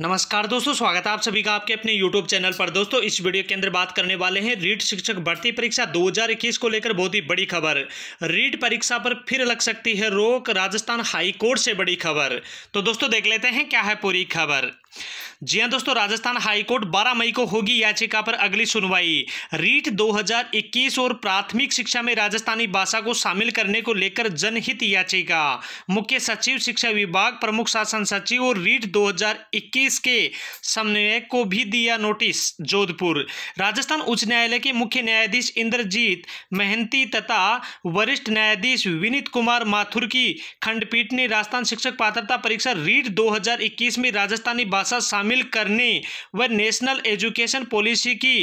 नमस्कार दोस्तों स्वागत है आप सभी का आपके अपने YouTube चैनल पर दोस्तों इस वीडियो के अंदर बात करने वाले हैं रीट शिक्षक भर्ती परीक्षा 2021 को लेकर बहुत ही बड़ी खबर रीट परीक्षा पर फिर लग सकती है रोक राजस्थान हाई कोर्ट से बड़ी खबर तो दोस्तों देख लेते हैं क्या है पूरी खबर जी हाँ दोस्तों राजस्थान हाईकोर्ट 12 मई को होगी याचिका पर अगली सुनवाई रीट 2021 और प्राथमिक शिक्षा में राजस्थानी भाषा को शामिल करने को लेकर जनहित याचिका मुख्य सचिव शिक्षा विभाग प्रमुख शासन सचिव और रीट 2021 के समन्वयक को भी दिया नोटिस जोधपुर राजस्थान उच्च न्यायालय के मुख्य न्यायाधीश इंद्रजीत मेहंती तथा वरिष्ठ न्यायाधीश विनीत कुमार माथुर की खंडपीठ ने राजस्थान शिक्षक पात्रता परीक्षा रीट दो में राजस्थानी भाषा भाषा शामिल करने व नेशनल एजुकेशन पॉलिसी की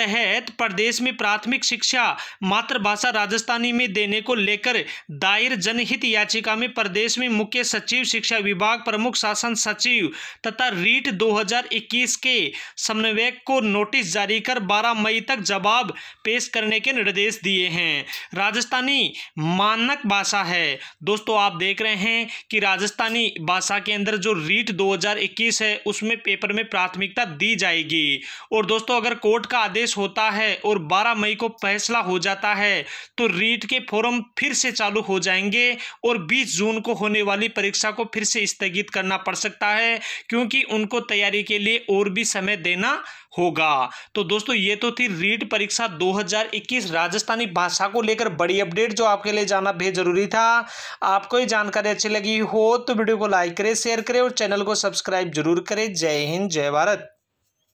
तहत प्रदेश में प्राथमिक शिक्षा मातृभाषा राजस्थानी में देने को लेकर दायर जनहित याचिका में प्रदेश में मुख्य सचिव शिक्षा विभाग प्रमुख शासन सचिव तथा रीट 2021 के समन्वयक को नोटिस जारी कर 12 मई तक जवाब पेश करने के निर्देश दिए हैं राजस्थानी मानक भाषा है दोस्तों आप देख रहे हैं कि राजस्थानी भाषा के अंदर जो रीट दो है उसमें पेपर में प्राथमिकता दी जाएगी और दोस्तों अगर कोर्ट का आदेश प्रोसेस होता है और 12 मई को फैसला हो जाता है तो रीट के फॉरम फिर से चालू हो जाएंगे और 20 जून को होने वाली परीक्षा को फिर से स्थगित करना पड़ सकता है क्योंकि उनको तैयारी के लिए और भी समय देना होगा तो दोस्तों ये तो थी रीट परीक्षा 2021 राजस्थानी भाषा को लेकर बड़ी अपडेट जो आपके लिए जाना बेहद जरूरी था आपको ये जानकारी अच्छी लगी हो तो वीडियो को लाइक करें शेयर करें और चैनल को सब्सक्राइब जरूर करें जय हिंद जय भारत